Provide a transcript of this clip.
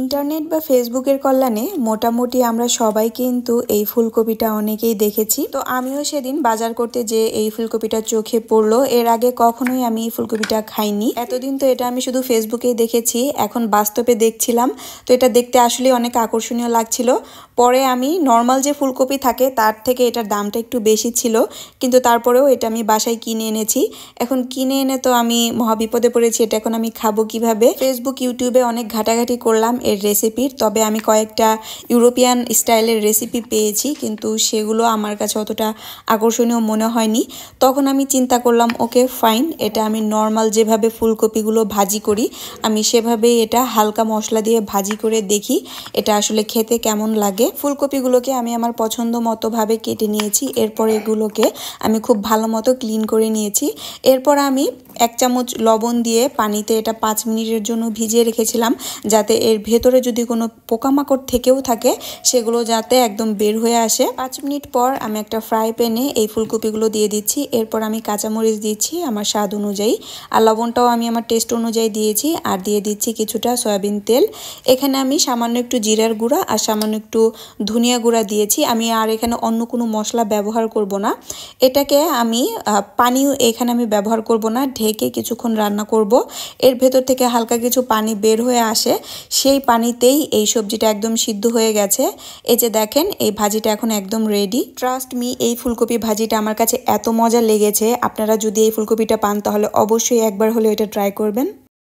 internet বা ফেসবুকের কল্যাণে মোটামুটি আমরা সবাই কিন্তু এই ফুলকপিটা অনেকেই দেখেছি তো আমিও সেদিন বাজার করতে যে এই ফুলকপিটা চোখে পড়লো এর আগে কখনোই আমি এই ফুলকপিটা খাইনি এতদিন তো এটা আমি শুধু ফেসবুকেই দেখেছি এখন বাস্তবে দেখছিলাম তো এটা দেখতে আসলে অনেক আকর্ষণীয় লাগছিল পরে আমি নর্মাল যে ফুলকপি থাকে তার থেকে এটার দামটা একটু বেশি ছিল কিন্তু তারপরেও এটা আমি বাসায় কিনে এনেছি এখন কিনে এনে তো আমি মহাবিপদে পড়েছি এটা এখন আমি খাবো কিভাবে ফেসবুক ইউটিউবে অনেক ঘাটাঘাটি করলাম এর রেসিপির তবে আমি কয়েকটা ইউরোপিয়ান স্টাইলের রেসিপি পেয়েছি কিন্তু সেগুলো আমার কাছে অতটা আকর্ষণীয় মনে হয়নি তখন আমি চিন্তা করলাম ওকে ফাইন এটা আমি নর্মাল যেভাবে ফুলকপিগুলো ভাজি করি আমি সেভাবেই এটা হালকা মশলা দিয়ে ভাজি করে দেখি এটা আসলে খেতে কেমন লাগে ফুলকপিগুলোকে আমি আমার পছন্দ মতোভাবে কেটে নিয়েছি এরপর এগুলোকে আমি খুব ভালো মতো ক্লিন করে নিয়েছি এরপর আমি এক চামচ লবণ দিয়ে পানিতে এটা পাঁচ মিনিটের জন্য ভিজিয়ে রেখেছিলাম যাতে এর ভেতরে যদি কোনো পোকামাকড় থেকেও থাকে সেগুলো যাতে একদম বের হয়ে আসে পাঁচ মিনিট পর আমি একটা ফ্রাই প্যানে এই ফুলকপিগুলো দিয়ে দিচ্ছি এরপর আমি কাঁচামরিচ দিচ্ছি আমার স্বাদ অনুযায়ী আর লবণটাও আমি আমার টেস্ট অনুযায়ী দিয়েছি আর দিয়ে দিচ্ছি কিছুটা সয়াবিন তেল এখানে আমি সামান্য একটু জিরার গুঁড়া আর সামান্য একটু ধনিয়া গুঁড়া দিয়েছি আমি আর এখানে অন্য কোনো মশলা ব্যবহার করব না এটাকে আমি পানিও এখানে আমি ব্যবহার করব না ঢেকে কিছুক্ষণ রান্না করব এর ভেতর থেকে হালকা কিছু পানি বের হয়ে আসে সেই পানিতেই এই সবজিটা একদম সিদ্ধ হয়ে গেছে এই যে দেখেন এই ভাজিটা এখন একদম রেডি ট্রাস্ট মি এই ফুলকপি ভাজিটা আমার কাছে এত মজা লেগেছে আপনারা যদি এই ফুলকপিটা পান তাহলে অবশ্যই একবার হলে এটা ট্রাই করবেন